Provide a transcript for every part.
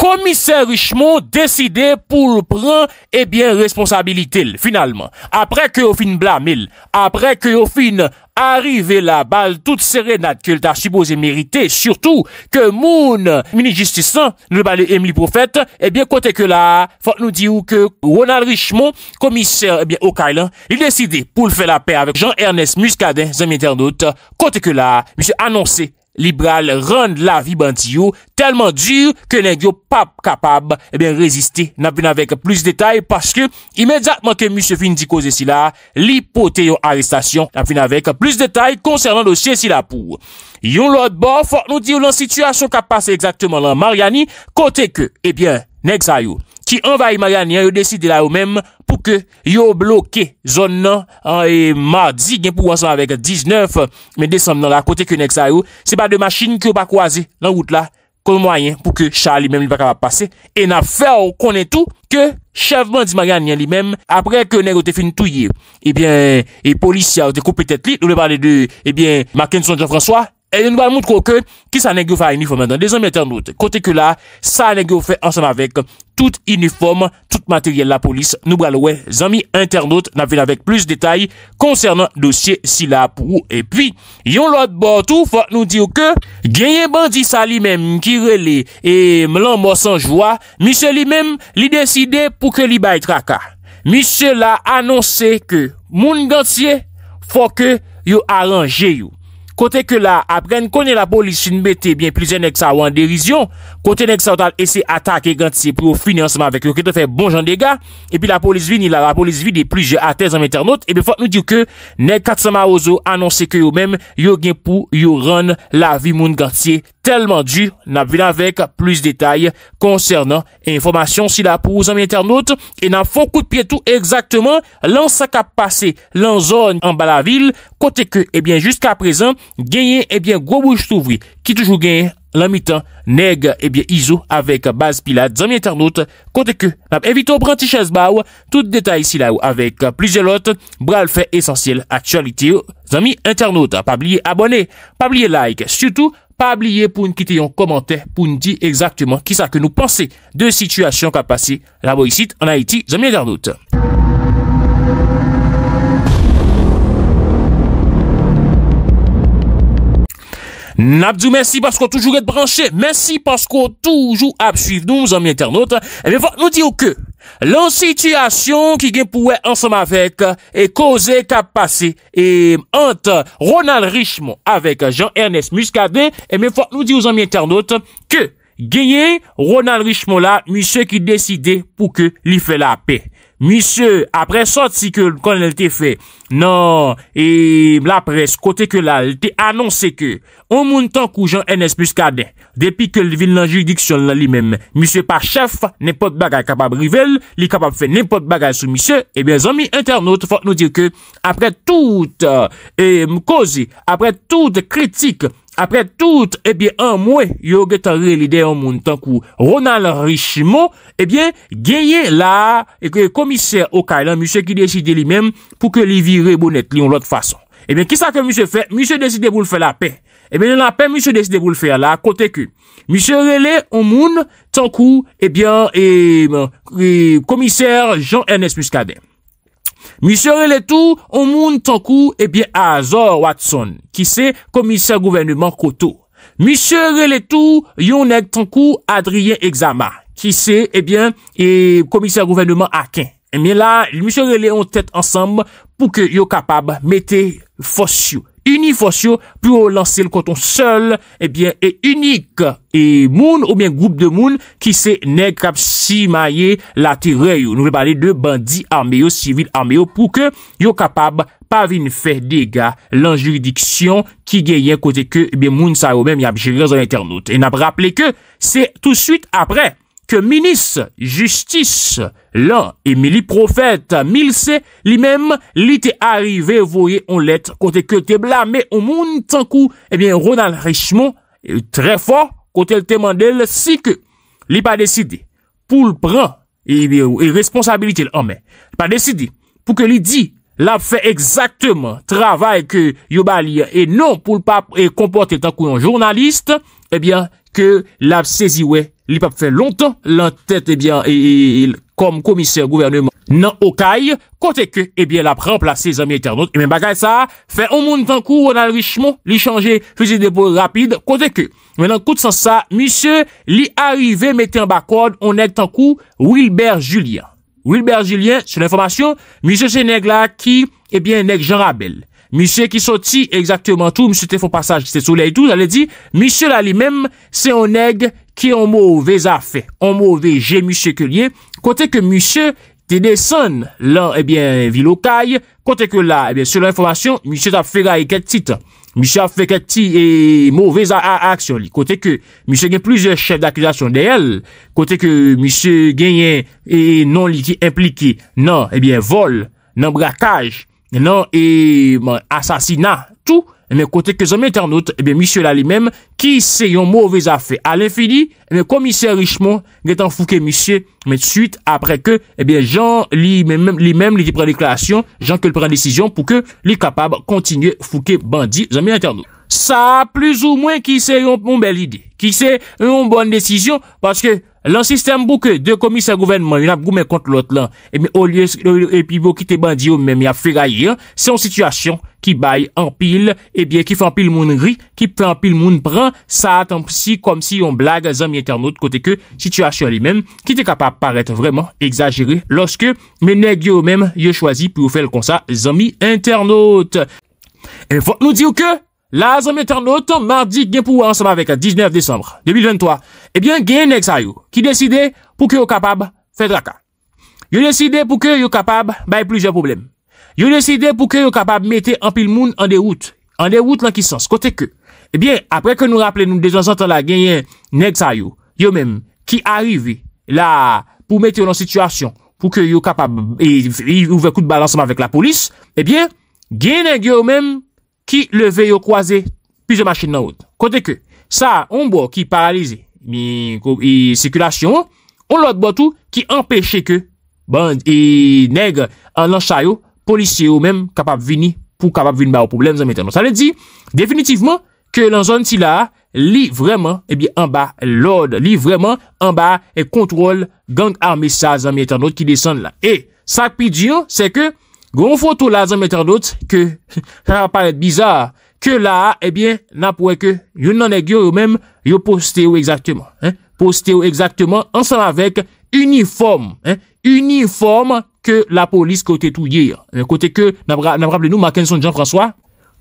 Komise Richemont deside pou pran, ebyen, responsabilitele, finalman. Apre ke ofin blamil, apre ke ofin arive la bal tout serenat ke l'archipoze merite, surtout ke moun mini-justisan, le bal e Emily Prophète, ebyen, eh koteke la, fote nou di ou ke Ronald Richemont, komise, ebyen, eh Okailan, il deside pou l'fe la pey avek Jean-Ernest Muscadet, zem internaute, koteke la, misi annonsey. Libral rande la vi bant yo telman dir ke nen yo pap kapab e eh ben reziste nan fin avek plus detay Pasku imedjatman ke M.Findiko zesi la, li pote yo arrestasyon nan fin avek plus detay konsernan dosye zi la pou Yon lot bo, fok nou di yo lan situasyon ka pase ekzaktman lan Mariani kote ke e eh ben nek zayou ki anvaye Mariani an yo deside la yo menm pou ke yo bloke zon nan an e mardi gen pou wansan avek 19 me Desem nan la kote konek sa yo. Se pa de machin ki yo pa kwaze nan wout la kon mwayen pou ke chal li menm li va kapap pase. E na fe ou konen tou ke chavman di Mariani an li menm apre konek yo te fin tou ye. E bien, e policia yo te koupe tet li, nou le parle de, e bien, Mackinson Jean-François. E nou ba moun troke ki sa anegyo fe a inifome Dan de zami internaut Kote ke la sa anegyo fe ansan avek Tout inifome, tout materiel la polis Nou ba loue zami internaut Nafil avek plus detay Konsernan dosye sila pou ou E pi yon lot bortou Fok nou diyo ke genyen bandi sa li mem Ki rele e mlan monsan jwa Mise li mem li deside Pou ke li bay traka Mise la anonse ke Moun gantye Fok yo aranje yo kote ke la apren konye la polis sinmete bien plizye neksa ou an derizyon, kote neksa ou tal ese atake gantye pou yo finye ansama vek yo kete fe bon jan dega, epi la polis vinila, la polis vinile plizye ater zanm internaut, epi fote nou diyo ke nek katsama ou zo anonse ke yo men yo gen pou yo ron la vi moun gantye telman diyo na bilan vek pliz detay konsernan informasyon si la pou zanm internaut, e nan fokou de pietou eksakteman lan sakap pase lan zon an bala vil, kote ke ebyen jiska prezant Ganyen ebyen Goubou Jtouvoui ki toujou ganyen lami tan neg ebyen Izo avek Baz Pilat, zami internaute kote ke. Ebyen Branti Chesbaw, tout detay si la ou avek plizye lot, bral fè esensyel, aktualite yo, zami internaute. Pabliye abone, pabliye like, sutou pabliye pou nkite yon komante pou ndi exaktouman ki sa ke nou pense de situasyon ka pase la bo yisit an Haiti, zami internaute. Nabdou, merci parce qu'on toujours être branché. Merci parce qu'on toujours à suivre nous, amis internautes. Et eh bien, nous disons que, la situation qui est pour ensemble avec, et causé qu'a passé, et entre Ronald Richemont avec Jean-Ernest Muscadet, et eh bien, nous disons, aux amis internautes que, genye Ronald Richmola, misyo ki deside pou ke li fe la pe. Misyo, apre sot si ke kon el te fe, nan, e la pres kote ke la, el te anonse ke, ou moun tan koujan NS plus KD, depi ke li vin lan judiksyon lan li men, misyo par chef, ne pot bagay kapab rivel, li kapab fe ne pot bagay sou misyo, e ben zami internaut, fok nou dire ke, apre tout, e mkozi, apre tout kritik, apre tout, e bie an mwen, yo getan re lide an moun tan kou Ronald Richimo, e bie geye la komiser Okailan, mwen se ki deside li men pou ke li viri bonet li an lot fason. E bie ki sa ke mwen se fe, mwen se deside bou l fe la pe. E bie nan la pe mwen se deside bou l fe la, kote ku, mwen se rele an moun tan kou e, e, e, komiser Jean-Ernest Muscadet. Mise rele tou, on moun tankou, ebyen, Azor Watson, ki se, komiser gouvennman koto. Mise rele tou, yon neg tankou, Adrien Exama, ki se, ebyen, e komiser gouvennman aken. Ebyen la, mise rele yon tet ansam pou ke yon kapab mette fos yon. Unifors yo pou lanse l koton sol, ebyen, eh e unik. E moun, oubyen, goup de moun, ki se neg kap si maye la te reyo. Nou ve pale de bandi armeyo, sivil armeyo, pou ke yo kapab pa vin fè dega lan juridiksyon ki geyen eh kote ke, ebyen, moun sa oubyen, yab jirez an internote. E nap rappele ke, se tout suite apre. ke minis justis lan, e mi li profet milse, li menm li te arrive voye on let, kote ke te blame, on moun tankou, e eh bien Ronald Richemont, tre fwa, kote el teman del, si ke li pa deside, pou l pran, e responsabilite l anmen, pa deside, pou ke li di, la fe exakteman, travay ke yo bali, e non pou l pa kompote, tankou yon jounaliste, e eh bien, ke la seziwe, li pa pou fè lontan, lan tèt, ebyen, eh eh, eh, kom komisèr gouvernement, nan okay, kote ke, ebyen, la pre-emplase, ebyen, bagay sa, fè omoun tankou, wè nan richmon, li chanje, fè zidebo rapide, kote ke, menan koute san sa, misè, li arive, mette an bakwad, on neg tankou, Wilbert Julien, Wilbert Julien, sou l'informasyon, misè, misè, se neg la, ki, ebyen, neg Jean Rabel, misè, ki soti, exactement tou, misè, ki an mouvè zafè, an mouvè jè moussè kè liè, kote ke moussè te desèn lan, ebyen, eh vilokay, kote ke la, ebyen, eh selon informasyon, moussè ta fèkè kè tit, eh, moussè a fèkè tit e mouvè zafè a aksyon li, kote ke moussè gen plouze chef d'akuzasyon de el, kote ke moussè genyen e non li ki implike nan, ebyen, vol, nan brakaj, nan e moun asasina, tout, Mwen kote ke zanmè internaute, mwen monsye la li mèm, ki se yon mouvez afe. A l'infini, mwen komise richman, li tan fouke monsye, mwen tsuit apre ke, jen li mèm li di pren deklarasyon, jen ke pren dekisyon, pou ke li kapab kontinye fouke bandi zanmè internaute. Sa, plus ou mwen, ki se yon moun bel ide, ki se yon moun bonne dekisyon, paske, Lan sistem bouke de komisè gouvenman, yon ap goumen kont lout lan, epi bou ki te bandi ou men mi ap fwe ga yon, se yon situasyon ki baye an pil, ebyen ki fwe an pil moun gri, ki fwe an pil moun pran, sa atan si kom si yon blag zami internaut kote ke situasyon li men, ki te kapap paret vreman exagere loske men neg yo men yo chwazi pou ou fel kon sa zami internaut. E fote nou di ou ke? La azan metan notan mardi gen pou anseman vek an, 19 Desembre 2023, ebyen genye Neksayou ki deside pou ke yo kapab fè draka. Yo deside pou ke yo kapab bay plujan poublem. Yo deside pou ke yo kapab mette an pil moun an de wout, an de wout lankisans, kote ke. Ebyen apre ke nou rappele nou dejan santan la genye Neksayou, yo menm, ki arrive la pou mette yo nan situasyon pou ke yo kapab yi ouve kout balanseman vek la polis, ebyen genye yo menm, ki leve yo kwaze pize machin nan wot. Kote ke, sa, on bo ki paralize, mi, kou, i, e, sikulasyon, on lot botou ki empeshe ke, bon, i, e, neg an lansha yo, polisye yo men kapap vini, pou kapap vini ba ou problem zanmye ternot. Sa le di, definitivman, ke lan zon ti la, li vreman, ebi, an ba, lode, li vreman, an ba, e kontrol gang armis sa zanmye ternot ki desen la. E, sa pi diyon, se ke, Gonfotou la zan metanot, ke la, ebyen, eh na pou eke, yon nan e gyo yon men, yon poste ou ekzakteman, poste ou ekzakteman, ansan avek, uniform, uniform, ke la polis kote tou yir, kote ke, nabrable nou, Maken Sonjan Franswa?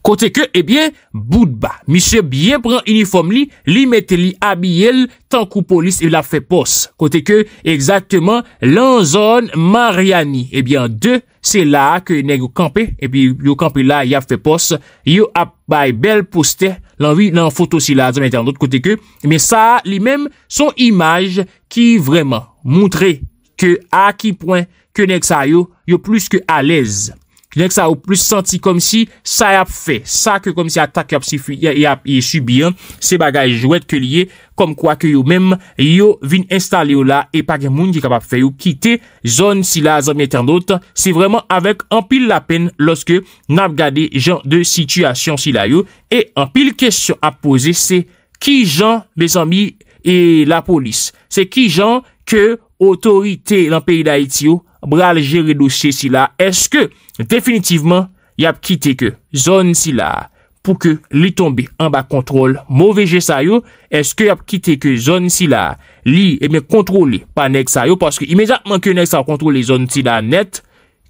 Kote ke, ebyen, Boudba, misye byen pran uniform li, li mette li abiyel, tankou polis, e la fe pos. Kote ke, ekzakteman, Lanzon Mariani, ebyen, de, se la ke neg yo kampe, ebyen, yo kampe la, ya fe pos. Yo ap bay bel poste, lan vi nan foto si la, zan mette an dot kote ke. Me sa, li menm, son imaj ki vreman, moutre, ke a ki poen, ke neg sa yo, yo plus ke alez. Kinek sa ou plus santi kom si sa yap fe, sa ke kom si atak yap si fuyen e ap ye subyen se bagaj jwet ke liye kom kwa ke yo men yo vin installe yo la e pa gen moun je kapap fe yo kite zon si la zon meten dot se vreman avek an pil la pen loske nap gade jan de situasyon si la yo e an pil kesyon ap pose se ki jan bezan mi e la polis, se ki jan ke otorite lan peyi da eti yo bral jere dosye si la, eske definitivman y ap kite ke zon si la, pou ke li tombe an ba kontrol, mow veje sa yo, eske y ap kite ke zon si la, li ebe kontrole pa nek sa yo, paske imediatman ke nek sa kontrole zon si la net,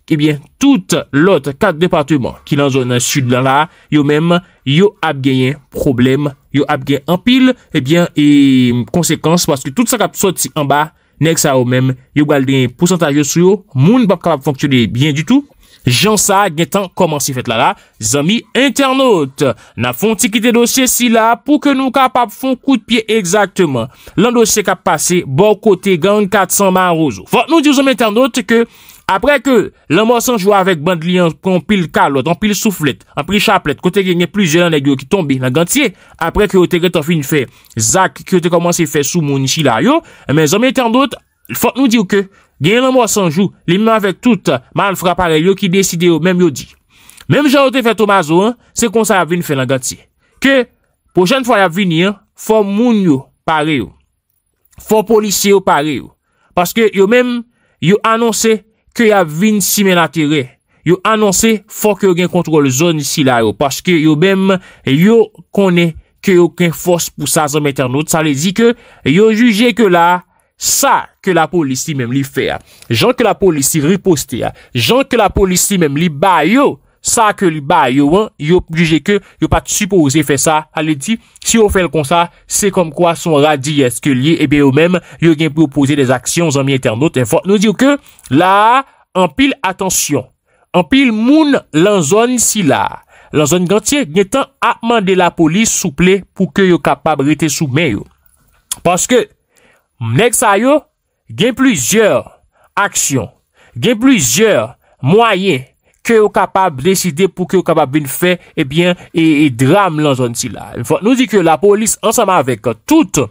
ebyen tout lot kat departement ki lan zon an sud lan la, yo men yo ap genyen problem, yo ap genyen empil, ebyen e, konsekans, paske tout sa kap soti an ba, Nèk sa ou mèm, yo gwal den pou santaryo sou yo, moun bap kapap fonksyode bien du tout. Jan sa, gen tan, komansi fet la la, zami internaut, na fon tikite dosye si la pou ke nou kapap fon kou de piye ekzaktman. Lan dosye kap pase, bò kote gang 400 man rozo. Fonk nou di zami internaut ke... apre ke lan mò sanjou avèk bandlian pron pil kalot, pron pil souflet, pron pil chaplet, kote genye plizè lan e gyo ki tombi nan gantye, apre ki yo te gre to fin fè, zak ki yo te komanse fè sou moun nishila yo, men zonmè ten dout, fòt nou diw ke, genye lan mò sanjou, limman avèk tout, man fwa pare yo ki deside yo, men yo di. Menm jan yo te fè tomazo an, se kon sa yavin fè nan gantye. Ke, poujèn fwa yavini an, fò moun yo pare yo, fò polisye yo pare yo, paske yo Ke yav vin si men atire, yo annonse fok yo gen kontrol zon isi la yo Paske yo bem, yo kone ke yo ken fos pou sa zon mette anot Sa le di ke, yo juje ke la, sa ke la polisi men li fe Jan ke la polisi riposte, jan ke la polisi men li bayo Sa ke li ba yo wan, yo juje ke yo pati supose fe sa. Ale di, si yo fel kon sa, se kom kwa son radi eske liye, ebe eh yo mem, yo gen propoze des aksyon zan mi internot. Enfot nou di yo ke, la, an pil atensyon. An pil moun lan zon si la. Lan zon gantye, gen tan apman de la polis souple pou ke yo kapab rete soumen yo. Paske, mnek sa yo, gen plujer aksyon. Gen plujer mwayen aksyon. ke ou kapab deside pou ke ou kapab bin fè, ebyen, eh e, e dram lan zon si la. Nou di ke la polis ansama vek tout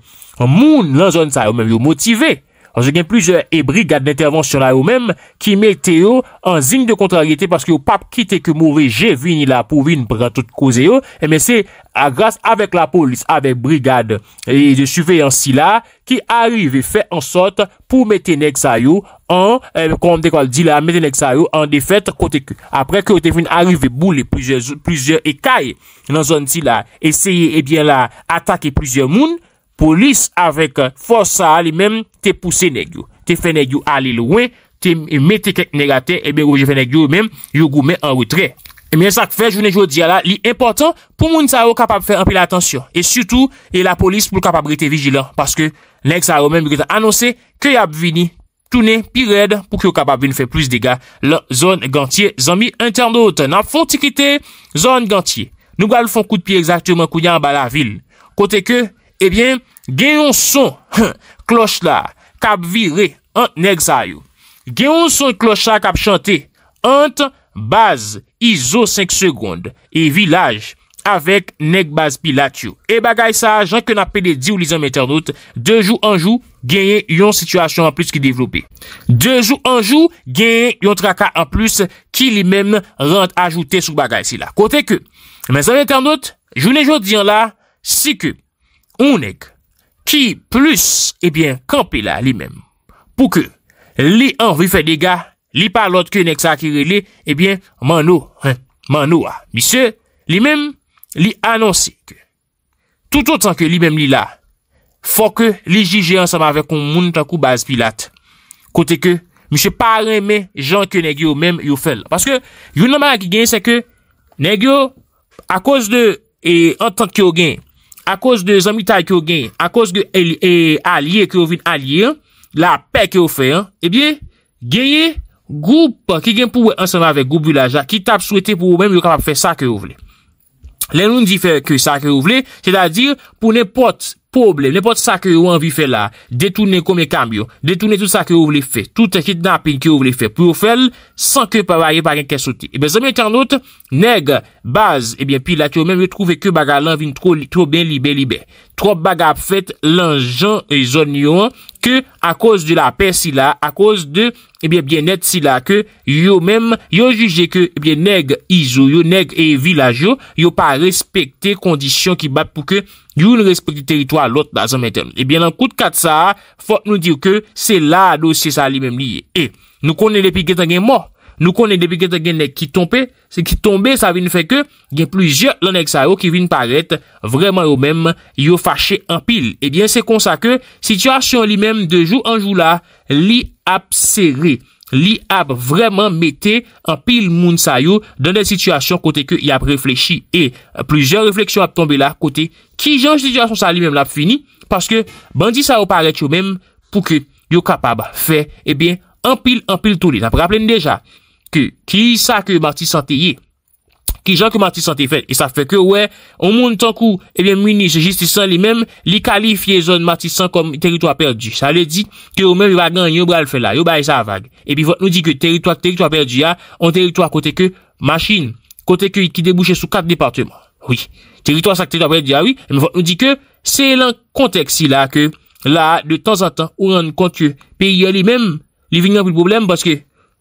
moun lan zon sa, ou men yo motive, Je gen plusieurs brigades d'intervention la yo mèm Ki mette yo an zin de kontrarieté Paske yo pape kite ke mouve Je vini la pou vini brentout kouze yo E mè se agras avek la polis Avek brigades E jè suivè yon si la Ki arrive fè an sot Pou mette nek sa yo An kon dekwal di la Mette nek sa yo an defet kote kou Apre kote fin arrive boule Plusieurs ekaye Nan zon ti la Eseye ebyen la Atake plusieurs eh moun Polis avèk eh, fòs sa li mèm te pousse negyo. Te fè negyo alil wè, te mè te kèk negatè, e mè gò mè jè fè negyo mèm, yò gò mè an wè trè. E mè yè sak fè, jounè jò diya la, li important pou moun sa yo kapab fè anpèl l'atensyon. E sütou, e la polis pou kapab rite vijilan. Paske, lèk sa yo mèm anonsè, kèy ap vini, tounè, pi rèd, pou kèy yo kapab vini fè plus dega. Le zon gantye, zon mi interno ote. Nan fò ti kitè, zon gantye. Nou Ebyen, gen yon son kloch la kap vire ant neg zayou. Gen yon son kloch la kap chante ant baz izo 5 seconde e vilaj avek neg baz pilat yon. E bagay sa, jan ke napede di ou li zan men ternout, de joun an joun gen yon situasyon an plus ki devlopi. De joun an joun gen yon traka an plus ki li men rent ajoute sou bagay si la. Kote ke, men zan men ternout, jounen joun diyan la, si ke, Ou neg, ki plus, ebyen, kampe la li mem. Pou ke li anvi fè dega, li palot ke nek sa akire li, ebyen, man ou, man ou a. Misè, li mem, li anonsè ke. Tout an tan ke li mem li la, fò ke li jijè ansama vek kon moun tan kou baz pilat. Kote ke, misè pa remè jan ke neg yo men yo fèl. Paske, yon anman ki gen, se ke, neg yo, a kòz de, e an tan ki yo gen, akos de zanmita ki yo genye, akos de e, alye ki yo vin alye, la pe ki yo fe, ebyen, eh genye, goup, ki gen pouwe ansanman vek, goup vilaja, ki tap souwete pou ou men, yo kapap fe sa ki yo vle. Lenoun di fe ke sa ki yo vle, se da dir, pou ne pot, se da dir, Problem, ne pot sa ke yo anvi fe la, detounen kome kamyon, detounen tout sa ke yo vle fe, tout ekit napin ke yo vle fe, pou yo fel, san ke pa vaye pa gen kesoti. Ebe, zemye ten not, neg, baz, ebe, pi la te omen, yo trouve ke baga lan vin tro ben libe, libe. Tro baga ap fet, lan jan e zon yon an. ke a koz de la pes sila, a koz de, ebyen, eh bie net sila, ke yo mèm, yo juje ke, ebyen, eh neg izo, yo neg e vilaj yo, yo pa respekte kondisyon ki bat pou ke yo nou respekte teritwa lot da zan mèten. Ebyen, nan kout kat sa, fòt nou dir ke, se la dosye sa li mèm liye. E, nou konen le pi getan gen mò. Nou konen debi gen nek ki tombe, se ki tombe sa vin fe ke gen plujer lanek sa yo ki vin paret vreman yo men yo fache an pil. Ebyen eh se konsa ke situasyon li men de jou an jou la li ap seri, li ap vreman mette an pil moun sa yo dan de situasyon kote ke yap reflechi. E plujer refleksyon ap tombe la kote ki janj situasyon sa li men la fini. Paske bandi sa yo paret yo men pou ke yo kapab fe ebyen eh an pil an pil tou li. Sa pou rappelene deja. ki eh sa ke Martisan te ye, ki jan ke Martisan te fen, e sa feke ouè, ou moun tankou, e bè mouni se jistisan li mèm, li kalifiye zon Martisan kom teritwa perdi. Sa le di, ke ou mèm vagan yon bral fen la, yon bay sa vage. E pi vot nou di ke teritwa, teritwa perdi ya, an teritwa kote ke machine, kote ke ki debouche sou kat departement. Oui. Teritwa sak teritwa perdi ya, oui, e mi vot nou di ke, se lan konteksi la, ke la, de tan zan tan, ou nan konti, pe yon li mèm, li vinyan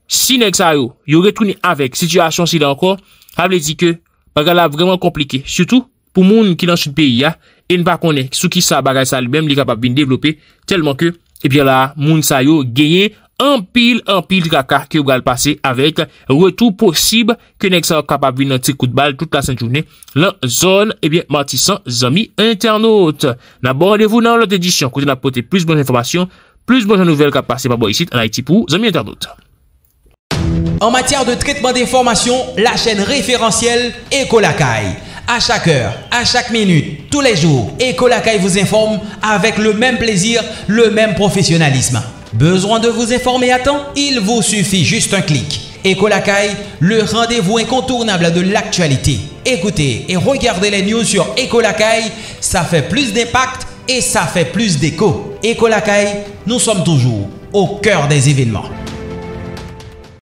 Si nek sa yo yo retouni avek Situasyon si la ankon Havle di ke bagay la vreman komplike Soutou pou moun ki lan sou de peyi ya E ne pa konen sou ki sa bagay sa Li bèm li kapab vin devlopè Telman ke e bè la moun sa yo genye An pil an pil di kaka Ke ou gal pase avek Retou posib ke nek sa yo kapab vin Nan ti kout bal tout la san jounè Lan zon e bè matisan zami internaut Nabo radevou nan lot edisyon Kote na pote plus bonj informasyon Plus bonj nouvel kapase Paboy sit an haiti pou zami internaut En matière de traitement d'information, la chaîne référentielle Ecolakai. À chaque heure, à chaque minute, tous les jours, Ecolakai vous informe avec le même plaisir, le même professionnalisme. Besoin de vous informer à temps Il vous suffit juste un clic. Ecolakai, le rendez-vous incontournable de l'actualité. Écoutez et regardez les news sur Ecolakai, ça fait plus d'impact et ça fait plus d'écho. Ecolakai, nous sommes toujours au cœur des événements.